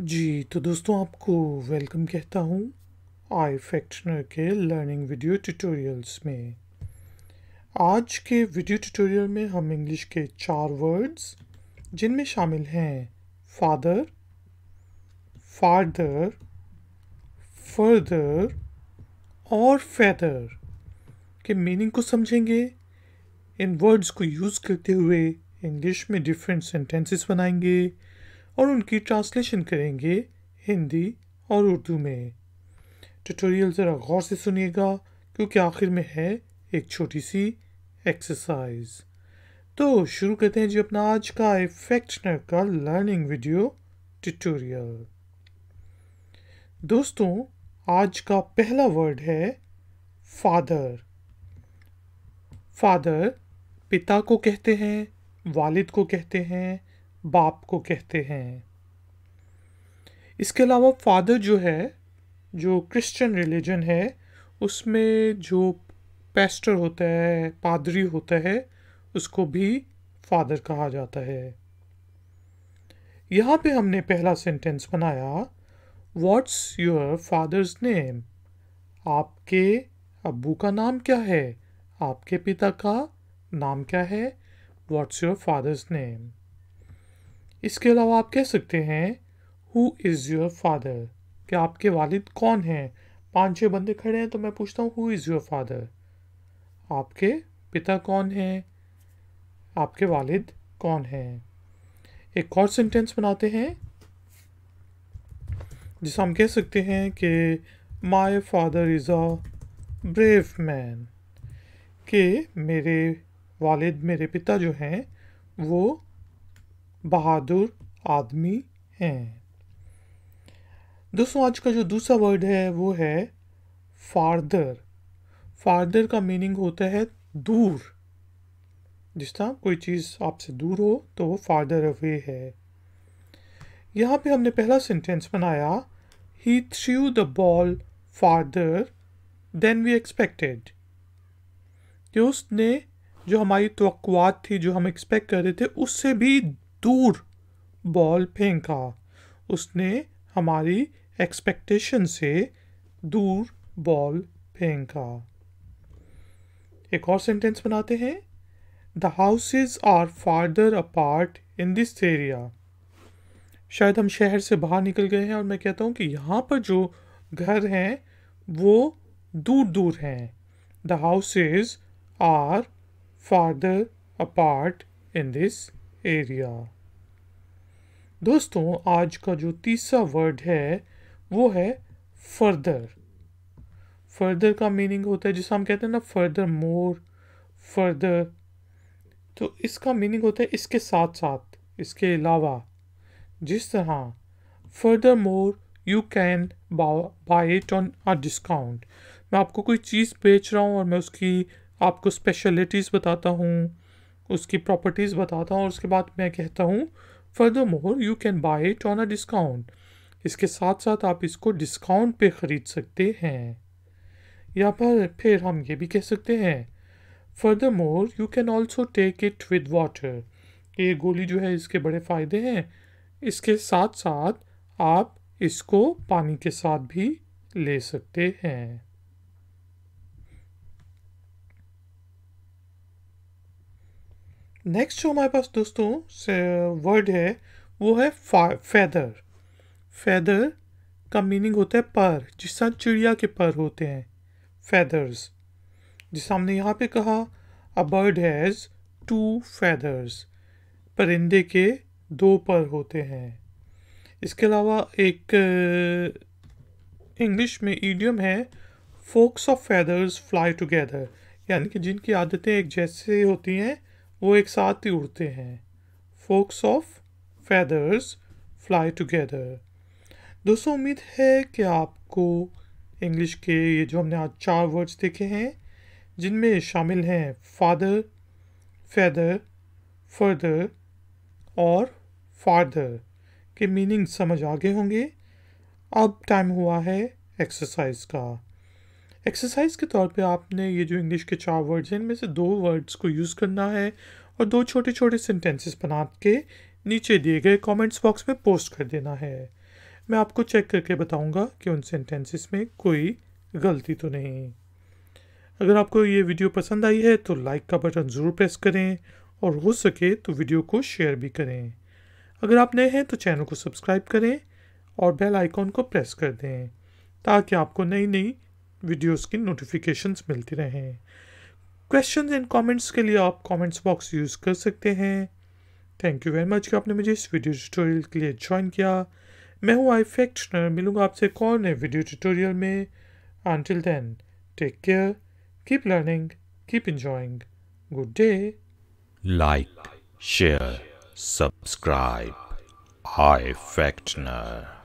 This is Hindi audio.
जी तो दोस्तों आपको वेलकम कहता हूँ आई फैक्शनर के लर्निंग वीडियो ट्यूटोरियल्स में आज के वीडियो ट्यूटोरियल में हम इंग्लिश के चार वर्ड्स जिनमें शामिल हैं फादर फादर फर्दर और फैदर के मीनिंग को समझेंगे इन वर्ड्स को यूज़ करते हुए इंग्लिश में डिफरेंट सेंटेंसेस बनाएंगे और उनकी ट्रांसलेशन करेंगे हिंदी और उर्दू में ट्यूटोरियल ज़रा गौर से सुनिएगा क्योंकि आखिर में है एक छोटी सी एक्सरसाइज तो शुरू करते हैं जी अपना आज का इफेक्टनर का लर्निंग वीडियो ट्यूटोरियल दोस्तों आज का पहला वर्ड है फादर फादर पिता को कहते हैं वालिद को कहते हैं बाप को कहते हैं इसके अलावा फादर जो है जो क्रिश्चियन रिलीजन है उसमें जो पेस्टर होता है पादरी होता है उसको भी फादर कहा जाता है यहाँ पे हमने पहला सेंटेंस बनाया व्हाट्स योर फादर्स नेम आपके अबू का नाम क्या है आपके पिता का नाम क्या है व्हाट्स योर फादर्स नेम इसके अलावा आप कह सकते हैं हु इज़ योर फादर कि आपके वालिद कौन हैं पांच छः बंदे खड़े हैं तो मैं पूछता हूँ हु इज़ योर फादर आपके पिता कौन हैं आपके वालिद कौन हैं एक और सेंटेंस बनाते हैं जिसे हम कह सकते हैं कि my father is a brave man के मेरे वालिद मेरे पिता जो हैं वो बहादुर आदमी हैं दोस्तों आज का जो दूसरा वर्ड है वो है फार्दर फार्दर का मीनिंग होता है दूर जिस तरह कोई चीज़ आपसे दूर हो तो वो फार्दर अवे है यहाँ पे हमने पहला सेंटेंस बनाया he threw the ball farther than we expected कि उसने जो हमारी तो थी जो हम एक्सपेक्ट कर रहे थे उससे भी दूर बॉल फेंका उसने हमारी एक्सपेक्टेशन से दूर बॉल फेंका एक और सेंटेंस बनाते हैं the houses are farther apart in this area शायद हम शहर से बाहर निकल गए हैं और मैं कहता हूँ कि यहाँ पर जो घर हैं वो दूर दूर हैं the houses are farther apart in this area दोस्तों आज का जो तीसरा वर्ड है वो है फर्दर फर्दर का मीनिंग होता है जिसे हम कहते हैं ना फर्दर मोर फर्दर तो इसका मीनिंग होता है इसके साथ साथ इसके अलावा जिस तरह furthermore you can buy it on a discount मैं आपको कोई चीज़ बेच रहा हूँ और मैं उसकी आपको स्पेशलिटीज़ बताता हूँ उसकी प्रॉपर्टीज़ बताता हूँ और उसके बाद मैं कहता हूँ furthermore you can buy it on a discount इसके साथ साथ आप इसको डिस्काउंट पे ख़रीद सकते हैं या पर फिर हम ये भी कह सकते हैं furthermore you can also take it with water ये गोली जो है इसके बड़े फ़ायदे हैं इसके साथ साथ आप इसको पानी के साथ भी ले सकते हैं नेक्स्ट जो हमारे पास दोस्तों वर्ड है वो है फैदर फैदर का मीनिंग होता है पर जिस तरह चिड़िया के पर होते हैं फैदर्स जिस हमने यहाँ पे कहा a bird has two feathers परिंदे के दो पर होते हैं इसके अलावा एक इंग्लिश में ईडियम है folks of feathers fly together यानी कि जिनकी आदतें एक जैसे होती हैं वो एक साथ ही उड़ते हैं folks of feathers fly together दोस्तों उम्मीद है कि आपको इंग्लिश के ये जो हमने आज चार वर्ड्स देखे हैं जिनमें शामिल हैं फादर फैदर फर्दर और फादर के मीनिंग समझ आ गए होंगे अब टाइम हुआ है एक्सरसाइज का एक्सरसाइज के तौर पे आपने ये जो इंग्लिश के चार वर्ड्स हैं इनमें से दो वर्ड्स को यूज़ करना है और दो छोटे छोटे सेंटेंसेस बना के नीचे दिए गए कमेंट्स बॉक्स में पोस्ट कर देना है मैं आपको चेक करके बताऊंगा कि उन सेंटेंसेस में कोई गलती तो नहीं अगर आपको ये वीडियो पसंद आई है तो लाइक का बटन ज़रूर प्रेस करें और हो सके तो वीडियो को शेयर भी करें अगर आप नए हैं तो चैनल को सब्सक्राइब करें और बेल आइकॉन को प्रेस कर दें ताकि आपको नई नई वीडियोस की नोटिफिकेशंस मिलती रहें क्वेश्चंस एंड कमेंट्स के लिए आप कमेंट्स बॉक्स यूज़ कर सकते हैं थैंक यू वेरी मच कि आपने मुझे इस वीडियो ट्यूटोरियल के लिए ज्वाइन किया मैं हूँ आई फैक्टनर मिलूँगा आपसे कौन नए वीडियो ट्यूटोरियल में until then take care keep learning keep enjoying good day like share subscribe आई फैक्टनर